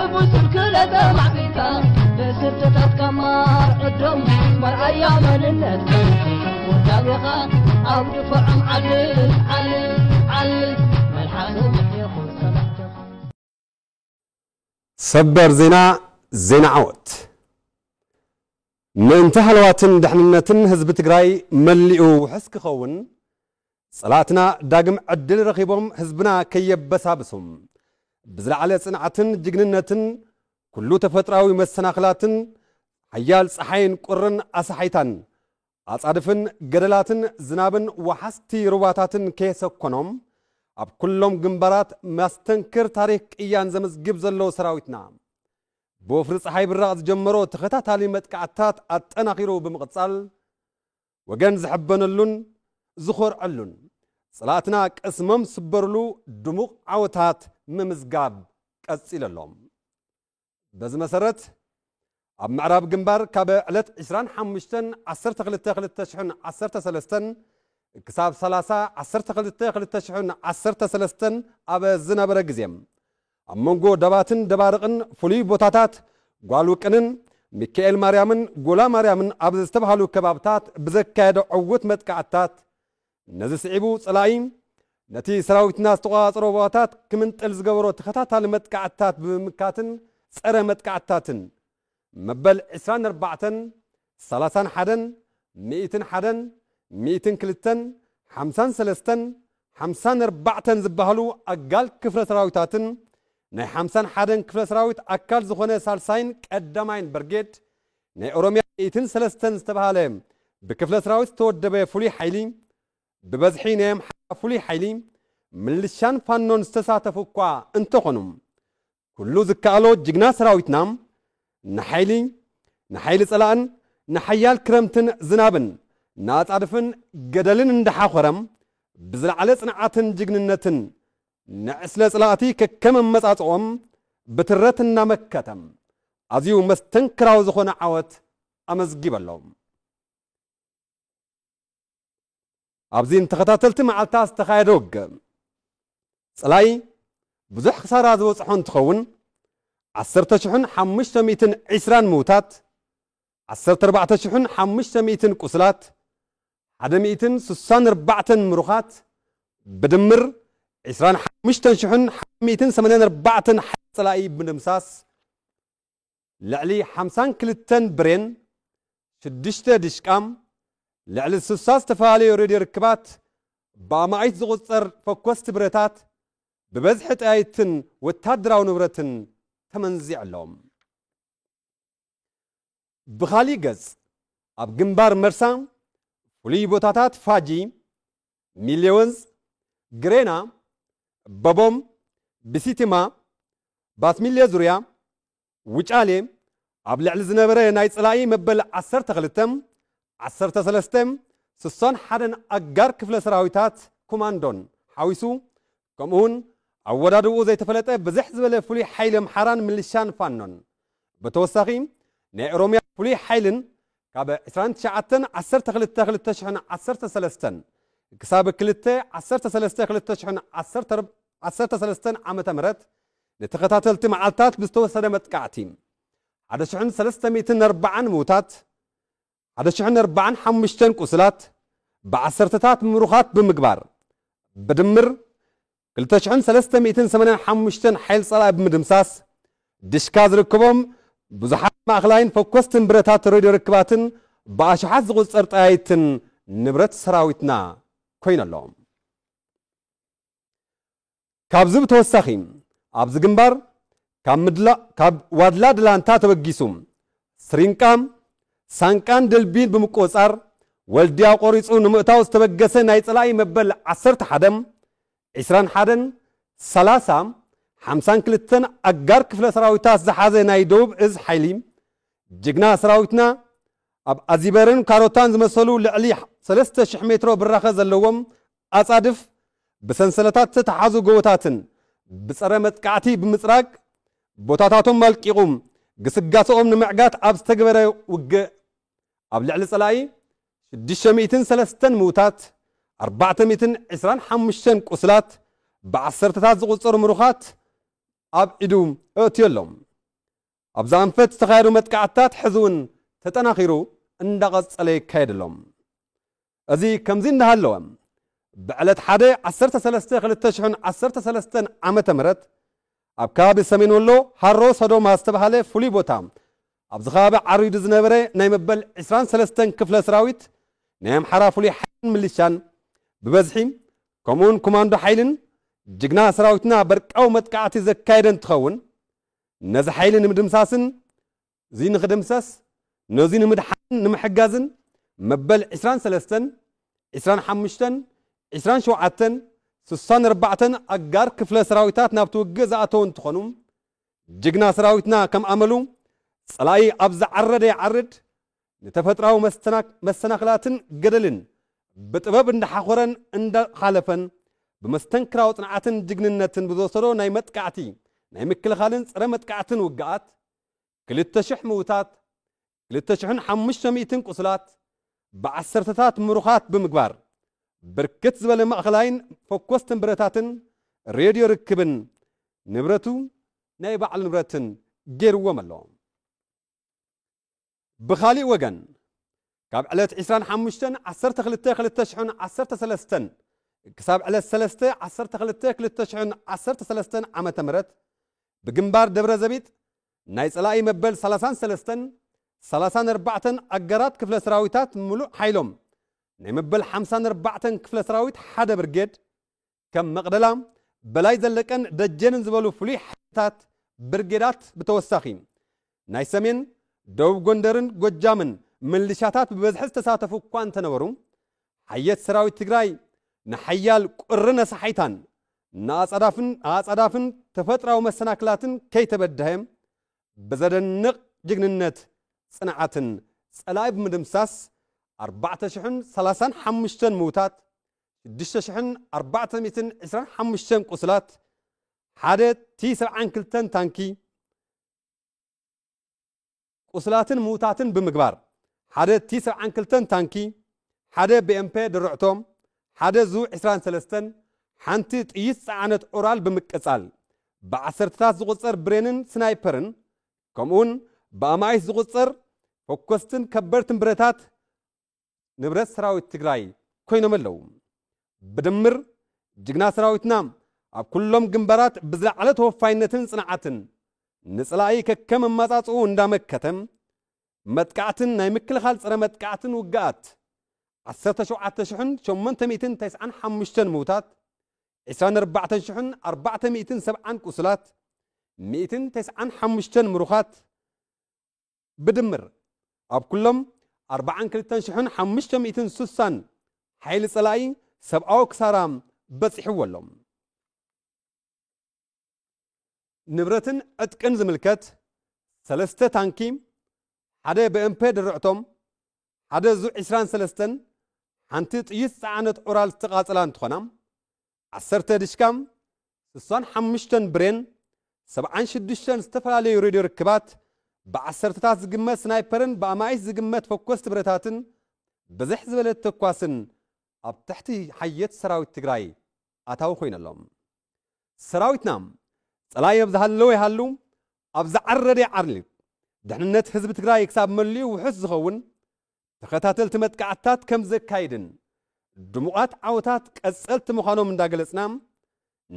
صبر كلد معبيتا بسبتتات كمار قدم مرأيا من النت ودقيقة أو دفعم علي علي علي ملحان محيخون ሰበር ዜና ዜና ዓወት ምእንቲ ሃልዋትን بزلعلي صنعتن جننتن كلو تفطراوي مسناخلاتن حيال صحاين قرن اسحيتان اصادفن غدلاتن زنابن وحستي رباتاتن كيسكنوم اب كلهم جنبرات ماستنكر تاريخ قيان زمز غبزلو سراويتنا بوفر صحاي براز جمرو تخطا تالي متقعتات اتناخيرو بمقصال وغن زحبنلون زخور علون ጽላትና ቅስመም ስበርሉ ድሙቕ ዓወታት ምምዝጋብ ቀፂሉ ኣሎም በዚ መሰረት ኣብ ምዕራብ ግንባር ካብ ዕለት 25 12 ክሳብ 30 ኣብ ዝነበረ ግዜ ኣብ መንጎ ደባትን ደባርቕን ፍሉይ ቦታታት ጓል ሚካኤል ማርያምን ጎላ ማርያምን ኣብ ዝተባሃሉ ከባብታት ብዘካየደ ዕውት መጥቃዕትታት ነዚ ስዒቡ ፀላኢ ነቲ ሰራዊትና ዝተቆፃፀሮ ቦታታት ክምንጠል ዝገበሮ ተኸታታሊ መጥቃዕትታት ብምምካትን ፀረ መጥቃዕትታትን መበል 24 31 101 102 53 54 ዝበሃሉ ኣጋል ክፍለ ሰራዊታትን ናይ 51 ክፍለ ሰራዊት ኣካል ዝኾነ ሳልሳይን ቀዳማይን በርጌድ ናይ ኦሮምያ 13 ዝተባሃለ ብክፍለ ሰራዊት ዝተወደበ ፍሉይ ሓይሊ ብበዝሒ ነዮም ፍሉይ ሓይሊ ምልሻን ፋኖን ዝተሳተፉ እኳ እንተኾኑ ኩሉ ዝከኣሎ ጅግና ሰራዊትና ንሓይሊ ንሓይሊ ጸላእን ንሓያል ክረምትን ዝናብን ንኣጻድፍን ገደልን እንዳሓኾረም ብዝለዕለ ጽንዓትን ጅግንነትን ንዕስለ ጽላእቲ ከከም መጻጽኦም ብትረት እናመከተም ኣዝዩ መስተንክራዊ ዝኾነ ዓወት ኣመዝጊበሎም ኣብዚ ንተኸታተልቲ መዓልታት ዝተኻየደ ውግእ ፅላይ ብዙሕ ክሳራ ዝበፅሖ እንትኸውን 1,520 ምዉታት 14,500 ቁስላት 164 ምሩኻት ብድምር 25584 ፅላኢ ብድምሳስ ልዕሊ 52 ብሬን 6 ድሽቃም ልዕሊ 60 ዝተፈላለዩ ሬድዮ ርክባት ብኣማዒት ዝቑፀር ፈኮስቲ ብረታት ብበዝሒ ጠያይትን ወታደራዊ ንብረትን ተመንዚዕ ኣለዎም ብኻሊእ ገጽ ኣብ ግንባር መርሳ ፍሉይ ቦታታት ፋጂ ሚልዮንዝ ግሬና በቦም ብሲቲማ ባስሚልየ ዙርያ ውጫሌ ኣብ ልዕሊ ዝነበረ ናይ ጽላኢ መበል 12 ዓሰርተ ሰለስተ ስሶን ሓደን ኣጋር ክፍለ ሰራዊታት ኮማንዶን ሓዊሱ ከምኡውን ኣወዳድኡ ዘይተፈለጠ ብዝሕ ዝበለ ፍሉይ ሓይሊ ኣምሓራን ምልሻን ፋኖን ብተወሳኺ ናይ ኦሮምያ ፍሉይ ሓይልን ካብ 29122013 ክሳብ 2132013 ዓ ም ንተኸታተልቲ መዓልትታት ብዝተወሰደ መጥቃዕቲ 1340 ምዉታት 145 ቁስላት ብዓሰርተታት ምሩኻት ብምግባር ብድምር 2385 ሓይል ፀላኢ ብምድምሳስ ድሽካ ዝርክቦም ብዙሓት ማእኸላይን ፈኮስትን ብረታት ረድዮ ርክባትን ብኣሽሓት ዝቑፀር ጠያይትን ንብረት ሰራዊትና ኮይኑ ኣለዎም ካብዚ ብተወሳኺ ኣብዚ ግንባር ካብ ዋድላ ድላንታ ተበጊሱ ስሪንቃም سانكان دلبين بمكوسار والديا قريصو نمتاو استبجسن هاي تلاقي مبل عصرت حدم عسران حدن سلاسة حمسان كلتن أجار كفل سراويتاس زحازة نايدوب إز حيليم جگنا سراويتنا أب أزيبرن كاروتان زمسلو لعلي سلستة شح مترو بالرخز اللوم أصادف بسنسلتات تتحازو قوتاتن بسرمت كعتي بمسراك بوتاتاتهم مالك يقوم قسقاتهم نمعقات أبستقبرة وقه ኣብ ልዕሊ ጸላኢ 603 ምዉታት 425 ቁስላት ብዓሰርተታት ዝቝፀሩ ምሩኻት ኣብ ኢዱ እእትዮ ኣሎም ኣብዛ ኣንፈት ዝተኻየዱ መጥቃዕትታት ሕዚ እውን ተጠናኺሩ እንዳቐጸለ ይካየድ ኣሎም እዚ ከምዚ እንዳሃለወ ብዕለት 1 13 ዓ ም ኣብ ከባቢ ሰሜን ወሎ ሃሮ ሰዶማ ዝተባሃለ ፍሉይ ቦታ ኣብዚ ከባቢ ዓርዩዱ ዝነበረ ናይ መበል 23 ክፍለ ሰራዊት ናይ ኣምሓራ ፍሉይ ሓይልን ምልሻን ብበዝሒ ከምኡውን ኮማንዶ ሓይልን ጅግና ሰራዊትና በርቃዊ መጥቃዕቲ ዘካየደ እንትኸውን ነዚ ሓይሊ ንምድምሳስን እዚ ንክድምሰስ ነዚ ንምድሓንን ንምሕጋዝን መበል 23 25 27 64 ኣጋር ክፍለ ሰራዊታት ናብቲ ውግእ ዝኣተው እንትኾኑ ጅግና ሰራዊትና ከም ኣመሉ ጸላይ ኣብ ዝዓረደ ይዓርድ ንተፈጥራዊ መሰናክላትን ገደልን ብጥበብ እንዳሓኾረን እንዳኻለፈን ብመስተንክራዊ ጽንዓትን ጅግንነትን ብዝወሰዶ ናይ መጥቃዕቲ ናይ ምክልኻልን ፀረ መጥቃዕትን ውግኣት 2,000 ምውታት 2,500 ቁስላት ብዓሰርተታት ምሩኻት ብምግባር ብርክት ዝበለ ማእኸላይን ፎኮስትን ብረታትን ሬድዮ ርክብን ንብረቱ ናይ ባዕል ንብረትን ገይርዎም ኣለዎም ብኻሊእ ወገን ካብ ዕለት 25 12 ክሳብ ዕለት 3 12 ዓ ም ብግንባር ደብረ ዘቢጥ ናይ ፀላኢ መበል 33 34 ኣጋራት ክፍለ ሰራዊታት ሙሉእ ሓይሎም ናይ መበል 54 ክፍለ ሰራዊት ሓደ ብርጌድ ከም መቕደላ በላይ ዘለቀን ደጀንን ዝበሉ ፍሉይ ሓይልታት ብርጌዳት ብተወሳኺ ናይ ሰሜን ደቡብ ጎንደርን ጎጃምን ምልሻታት ብበዝሒ ዝተሳተፉ እኳ እንተነበሩ ሓየት ሰራዊት ትግራይ ንሓያል ቁርነ ሰሓይታን ንኣጸዳፍን ተፈጥራዊ መሰናክላትን ከይተበድሀ ብዘደንቕ ጅግንነት ጽንዓትን ጸላይ ብምድምሳስ 4035 ምውታት 6425 ቁስላት ሓደ ቲ 72 ታንኪ ቁስላትን ምዉታትን ብምግባር ሓደ ቲ 72 ታንኪ ሓደ ብኤምፔ ድርዕቶም ሓደ ዙ 23 ሓንቲ ጥይት ፀዓነት ኦራል ብምቅጻል ብዓሰርተታት ዝቝጸር ብሬንን ስናይፐርን ከምኡውን ብኣማይስ ዝቝጸር ፎኮስትን ከበርትን ብረታት ንብረት ሰራዊት ትግራይ ኮይኖም ኣለዉ ብድምር ጅግና ሰራዊትና ኣብ ኩሎም ግንባራት ብዝለዓለ ተወፋይነትን ጽንዓትን ንፅላእ ከከምመፃፅኡ እንዳመከተም መጥቃዕትን ናይ ምክልኻል ፀረ መጥቃዕትን ውጋኣት 17895 ምውታት 24470 ቁስላት 195 ምሩኻት ብድምር ኣብ ኩሎም 42560 ሓይሊ ፀላኢ ሰብኣዊ ክሳራ በፂሕዎ ኣሎም ንብረትን ዕጥቅን ዝምልከት ሰለስተ ታንኪ ሓደ ብኤምፔ ድርዕቶም ሓደ ዙ 23 ሓንቲ ጥይት ፀዓነት ዑራል ዝተቓፅላ እንትኾና 10 ድሽካም 65 ብሬን 76 ዝተፈላለዩ ሬድዮ ርክባት ብዓሰርተታት ዝግመት ስናይፐርን ብኣማይስ ዝግመት ፈኮስቲ ብረታትን ብዝሕ ዝበለ ተኳስን ኣብ ትሕቲ ሓየት ሰራዊት ትግራይ ኣታዊ ኮይነሎም ሰራዊትና صلاي يبذهلو يهلو أبزعرر يعرل دهن النت حزب تقرأي كساب مليو وحز خون تخطات التمت كعتات كم زك كايدن دموات عوتات كأسألت مخانو من داقل اسنام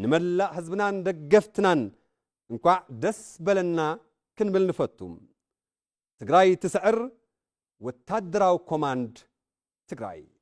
نملا حزبنا ندقفتنا نكوع دس بلنا كن بلنفتهم تقرأي تسعر وتدراو كوماند تقرأي